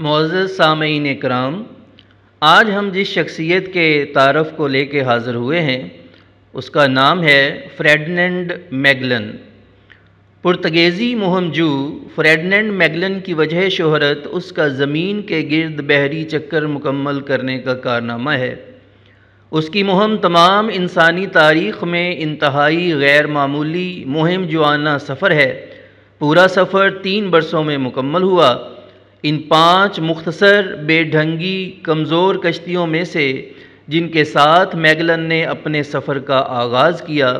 Moz सामीन कराम आज हम जिस शख्सियत के तारफ़ को लेके हाज़िर हुए हैं उसका नाम है फ्रेडनेंड मैगलन पुर्तगेज़ी मुहमजू फ्रेडनेंड मैगलन की वजह शहरत उसका ज़मीन के गिरद बहरी चक्कर मुकम्मल करने का कारनामा है उसकी मुहम तमाम इंसानी तारीख़ में इंतहाई गैर मामूली मुहिम जुआना सफ़र है पूरा सफ़र तीन बरसों में मुकम्मल हुआ इन पांच मुख्तसर बेढंगी कमज़ोर कश्तियों में से जिनके साथ मैगलन ने अपने सफ़र का आगाज़ किया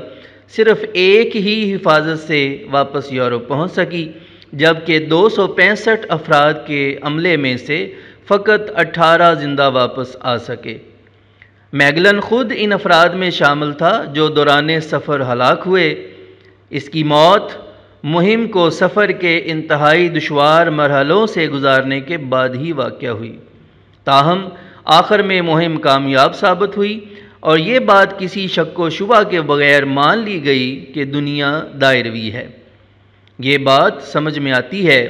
सिर्फ एक ही हिफाजत से वापस यूरोप पहुंच सकी जबकि दो सौ पैंसठ अफराद के अमले में से फ़कत अठारह ज़िंदा वापस आ सके मैगलन ख़ुद इन अफराद में शामिल था जो दौरान सफ़र हलाक हुए इसकी मौत मुहिम को सफ़र के इंतहाई दुशवार मरहलों से गुजारने के बाद ही वाक़ हुई ताहम आखिर में मुहिम कामयाब साबित हुई और ये बात किसी शक व शुबा के बगैर मान ली गई कि दुनिया दायरवी है ये बात समझ में आती है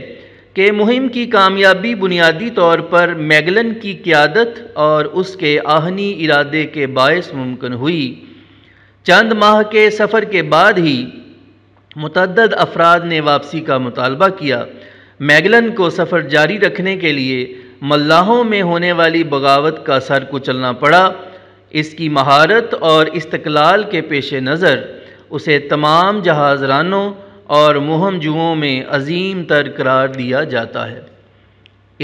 कि मुहिम की कामयाबी बुनियादी तौर पर मैगलन की क़्यादत और उसके आहनी इरादे के बायस मुमकिन हुई चंद माह के सफ़र के बाद ही मतदद अफराद ने वापसी का मुतालबा किया मैगलन को सफ़र जारी रखने के लिए मल्लाहों में होने वाली बगावत का सर कुचलना पड़ा इसकी महारत और इस्तकलाल के पेश नज़र उसे तमाम जहाजरानों और मुहमजुओं में अजीम तर करार दिया जाता है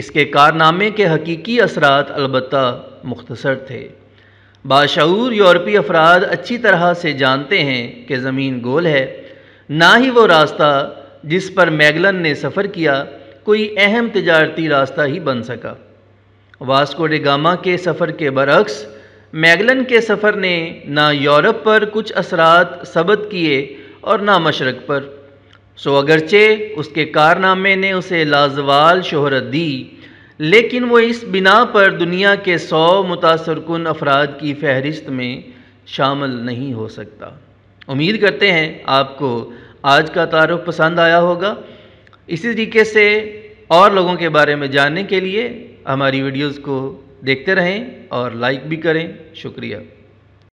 इसके कारनामे के हकीकी असरात अलबत् मुख्तसर थे बाशूर यूरोपी अफराद अच्छी तरह से जानते हैं कि ज़मीन गोल है ना ही वो रास्ता जिस पर मैगलन ने सफ़र किया कोई अहम तजारती रास्ता ही बन सका वास्को डेगामा के सफ़र के बरक्स मैगलन के सफ़र ने ना यूरोप पर कुछ असरात सबत किए और ना मशरक़ पर सो अगरचे उसके कारनामे ने उसे लाजवाल शहरत दी लेकिन वो इस बिना पर दुनिया के सौ मुतासर अफराद की फहरिस्त में शामिल नहीं हो सकता उम्मीद करते हैं आपको आज का तारुफ पसंद आया होगा इसी तरीके से और लोगों के बारे में जानने के लिए हमारी वीडियोस को देखते रहें और लाइक भी करें शुक्रिया